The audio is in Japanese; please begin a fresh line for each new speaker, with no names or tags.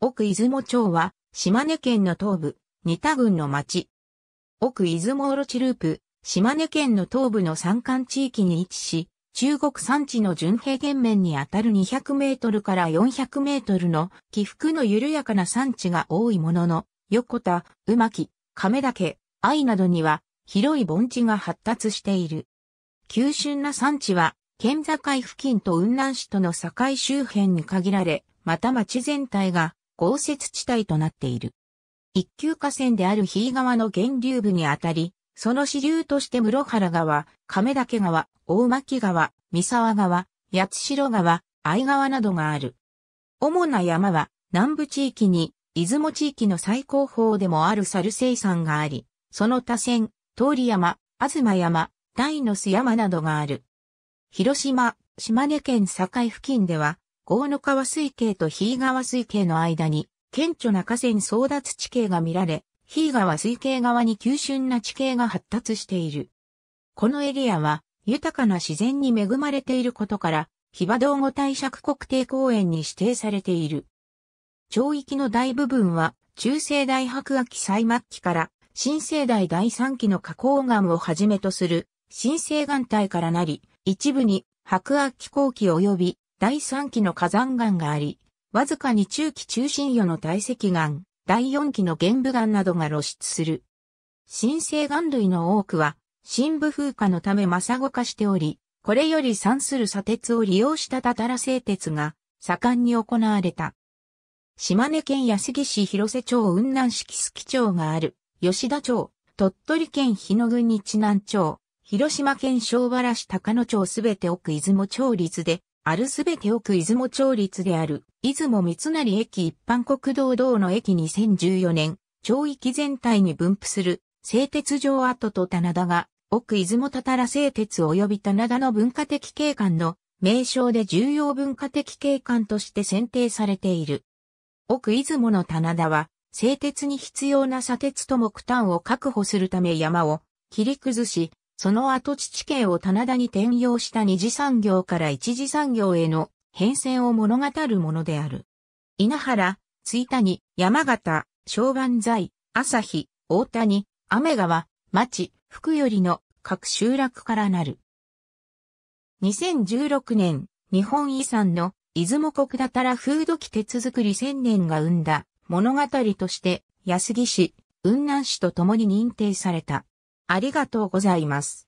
奥出雲町は、島根県の東部、仁田郡の町。奥出雲オちループ、島根県の東部の山間地域に位置し、中国山地の純平原面にあたる200メートルから400メートルの起伏の緩やかな山地が多いものの、横田、うまき、亀岳、愛などには広い盆地が発達している。急峻な山地は、県境付近と雲南市との境周辺に限られ、また町全体が豪雪地帯となっている。一級河川である日井川の源流部にあたり、その支流として室原川、亀岳川、大巻川、三沢川、八代川、愛川などがある。主な山は南部地域に出雲地域の最高峰でもある猿生山があり、その他線、通山、東山、大の巣山などがある。広島、島根県境付近では河野川水系と日井川水系の間に、顕著な河川争奪地形が見られ、日井川水系側に急峻な地形が発達している。このエリアは、豊かな自然に恵まれていることから、ヒバ道後帝釈国定公園に指定されている。町域の大部分は、中世大白亜紀最末期から、新生代第3期の花崗岩をはじめとする、新生岩帯からなり、一部に白亜紀後期及び第3期の火山岩があり、わずかに中期中心余の堆積岩、第4期の玄武岩などが露出する。新生岩類の多くは、深部風化のためマサゴ化しており、これより算する砂鉄を利用したたたら製鉄が盛んに行われた。島根県安来市広瀬町雲南式木き町がある吉田町、鳥取県日野郡日南町、広島県小原市高野町すべて奥出雲町立であるすべて奥出雲町立である、出雲三成駅一般国道道の駅2014年、町域全体に分布する、製鉄場跡と棚田が、奥出雲たたら製鉄及び棚田の文化的景観の名称で重要文化的景観として選定されている。奥出雲の棚田は、製鉄に必要な砂鉄と木炭を確保するため山を切り崩し、その後地形を棚田に転用した二次産業から一次産業への変遷を物語るものである。稲原、ついたに、山形、昭和材、朝日、大谷、雨川、町、福よりの各集落からなる。2016年、日本遺産の出雲国だたら風土記鉄作り千年が生んだ物語として安木市、雲南市と共に認定された。ありがとうございます。